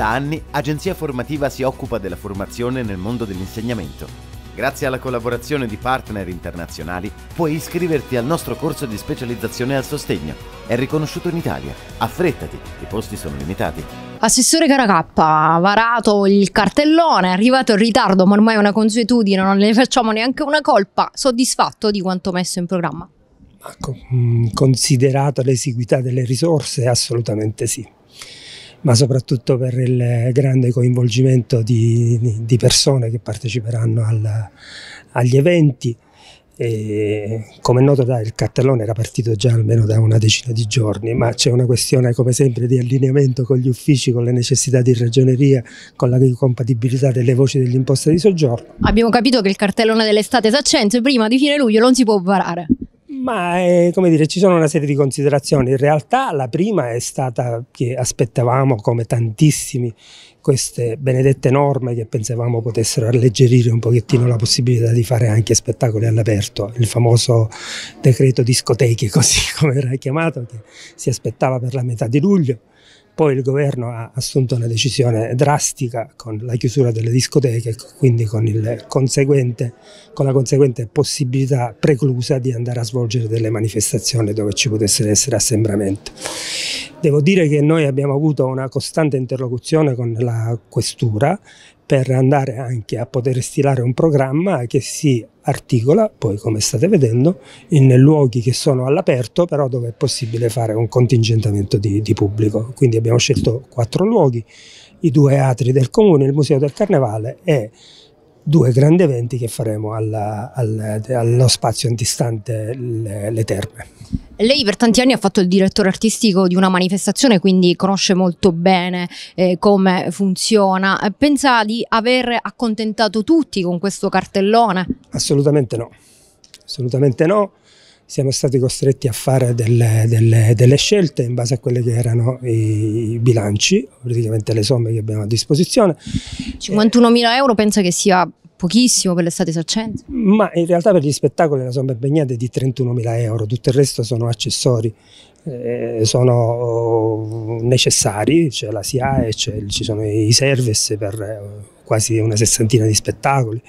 Da anni Agenzia Formativa si occupa della formazione nel mondo dell'insegnamento. Grazie alla collaborazione di partner internazionali puoi iscriverti al nostro corso di specializzazione al sostegno. È riconosciuto in Italia. Affrettati, i posti sono limitati. Assessore Caracappa, varato il cartellone, è arrivato in ritardo, ma ormai è una consuetudine, non ne facciamo neanche una colpa. Soddisfatto di quanto messo in programma? Ecco, mm, Considerata l'esiguità delle risorse, assolutamente sì ma soprattutto per il grande coinvolgimento di, di persone che parteciperanno al, agli eventi. E, come è noto da, il cartellone era partito già almeno da una decina di giorni, ma c'è una questione come sempre di allineamento con gli uffici, con le necessità di ragioneria, con la compatibilità delle voci dell'imposta di soggiorno. Abbiamo capito che il cartellone dell'estate si accende, prima di fine luglio non si può varare. Ma è, eh, come dire, ci sono una serie di considerazioni. In realtà la prima è stata che aspettavamo, come tantissimi, queste benedette norme che pensavamo potessero alleggerire un pochettino la possibilità di fare anche spettacoli all'aperto, il famoso decreto discoteche, così come era chiamato, che si aspettava per la metà di luglio poi il governo ha assunto una decisione drastica con la chiusura delle discoteche, quindi con, con, la conseguente possibilità preclusa di andare a svolgere delle manifestazioni dove ci potesse essere assembramento. Devo dire che noi abbiamo avuto una costante interlocuzione con la questura per andare anche a poter stilare un programma che si articola poi come state vedendo in luoghi che sono all'aperto però dove è possibile fare un contingentamento di, di pubblico. Quindi abbiamo scelto quattro luoghi, i due atri del comune, il Museo del Carnevale e due grandi eventi che faremo alla, alla, allo spazio antistante le, le terme. Lei per tanti anni ha fatto il direttore artistico di una manifestazione, quindi conosce molto bene eh, come funziona. Pensa di aver accontentato tutti con questo cartellone? Assolutamente no, assolutamente no siamo stati costretti a fare delle, delle, delle, scelte in base a quelli che erano i bilanci, praticamente le somme che abbiamo a disposizione. 51.000 euro pensa che sia pochissimo per l'estate esercente? Ma in realtà per gli spettacoli la somma impegnata è di 31.000 euro, tutto il resto sono accessori, eh, sono oh, necessari, c'è la SIAE, ci sono i service per eh, quasi una sessantina di spettacoli,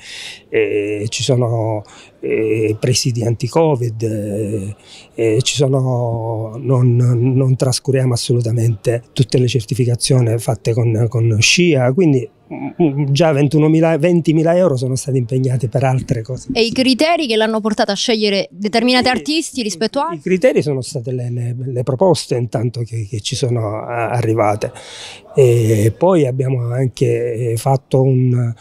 e ci sono eh, presidi anti-covid, eh, eh, ci sono, non, non, trascuriamo assolutamente tutte le certificazioni fatte con, con SCIA, quindi mm, mm, già 21.000, 20.000 euro sono stati impegnati per altre cose. E i criteri che l'hanno portata a scegliere determinati e, artisti rispetto a... I criteri sono state le, le, le proposte intanto che, che, ci sono eh, arrivate. E poi abbiamo anche fatto un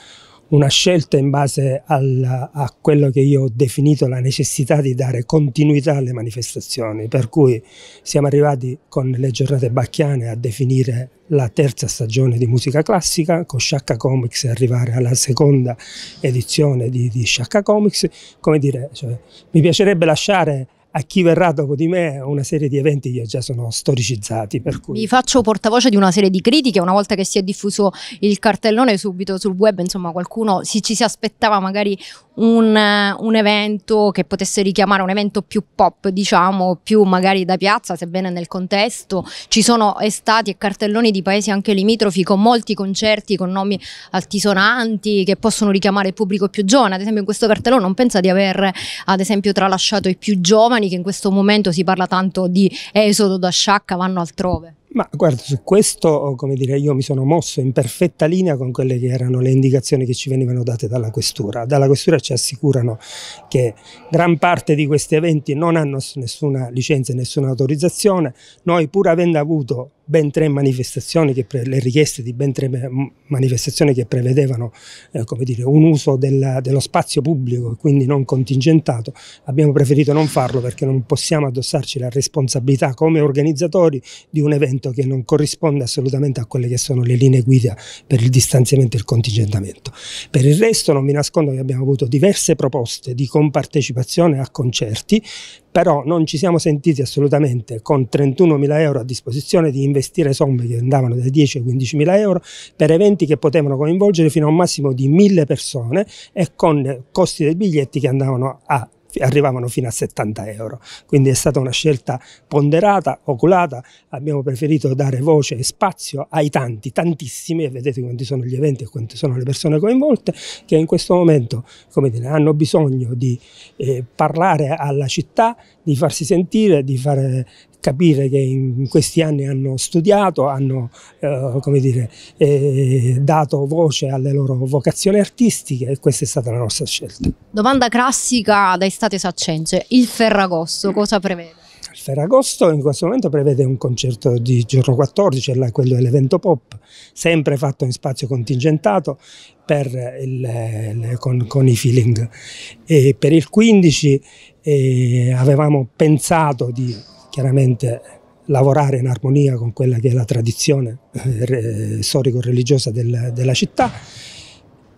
una scelta in base al, a quello che io ho definito la necessità di dare continuità alle manifestazioni, per cui siamo arrivati con le giornate bacchiane a definire la terza stagione di musica classica, con Sciacca Comics arrivare alla seconda edizione di, di Sciacca Comics, come dire, cioè, mi piacerebbe lasciare a chi verrà dopo di me una serie di eventi che già sono storicizzati. Cui... Mi faccio portavoce di una serie di critiche, una volta che si è diffuso il cartellone subito sul web, insomma qualcuno si, ci si aspettava magari un, un, evento che potesse richiamare un evento più pop, diciamo, più magari da piazza, sebbene nel contesto. Ci sono estati e cartelloni di paesi anche limitrofi con molti concerti, con nomi altisonanti che possono richiamare il pubblico più giovane. Ad esempio in questo cartellone non pensa di aver, ad esempio, tralasciato i più giovani giovani che in questo momento si parla tanto di esodo da sciacca vanno altrove? Ma guarda, su questo, come dire, io mi sono mosso in perfetta linea con quelle che erano le indicazioni che ci venivano date dalla Questura. Dalla Questura ci assicurano che gran parte di questi eventi non hanno nessuna licenza e nessuna autorizzazione. Noi, pur avendo avuto ben tre manifestazioni, che le richieste di ben tre manifestazioni che prevedevano eh, dire, un uso del, dello spazio pubblico, e quindi non contingentato, abbiamo preferito non farlo perché non possiamo addossarci la responsabilità come organizzatori di un evento strumento che non corrisponde assolutamente a quelle che sono le linee guida per il distanziamento e il contingentamento. Per il resto non mi nascondo che abbiamo avuto diverse proposte di compartecipazione a concerti, però non ci siamo sentiti assolutamente con 31 mila euro a disposizione di investire somme che andavano dai 10 ai 15 mila euro per eventi che potevano coinvolgere fino a un massimo di mille persone e con costi dei biglietti che andavano a arrivavano fino a 70 euro. Quindi è stata una scelta ponderata, oculata, abbiamo preferito dare voce e spazio ai tanti, tantissimi, e vedete quanti sono gli eventi e quante sono le persone coinvolte, che in questo momento dire, hanno bisogno di eh, parlare alla città, di farsi sentire, di fare capire che in questi anni hanno studiato, hanno eh, dire, eh, dato voce alle loro vocazioni artistiche e questa è stata la nostra scelta. Domanda classica da Estate Saccence, il Ferragosto cosa prevede? Il Ferragosto in questo momento prevede un concerto di giorno 14, quello dell'evento pop, sempre fatto in spazio contingentato il, con, con, i feeling. E per il 15 eh, avevamo pensato di chiaramente lavorare in armonia con quella che è la tradizione eh, storico-religiosa del, della città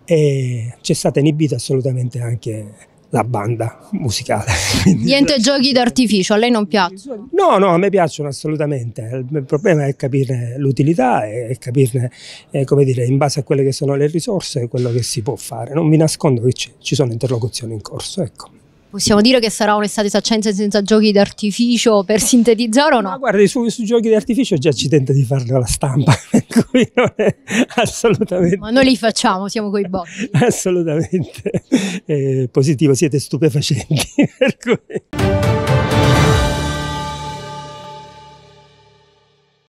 e c'è stata inibita assolutamente anche la banda musicale. Niente giochi d'artificio, a lei non piacciono? No, no, a me piacciono assolutamente. Il problema è capirne l'utilità e capirne, eh, come dire, in base a quelle che sono le risorse, quello che si può fare. Non mi nascondo che ci sono interlocuzioni in corso, ecco. Possiamo dire che sarà un'estate saccenza senza giochi d'artificio per sintetizzare o no? Ma guarda, su, su giochi d'artificio già ci tenta di farlo la stampa, per non è assolutamente... Ma noi li facciamo, siamo coi botti. assolutamente è eh, positivo, siete stupefacenti, per cui...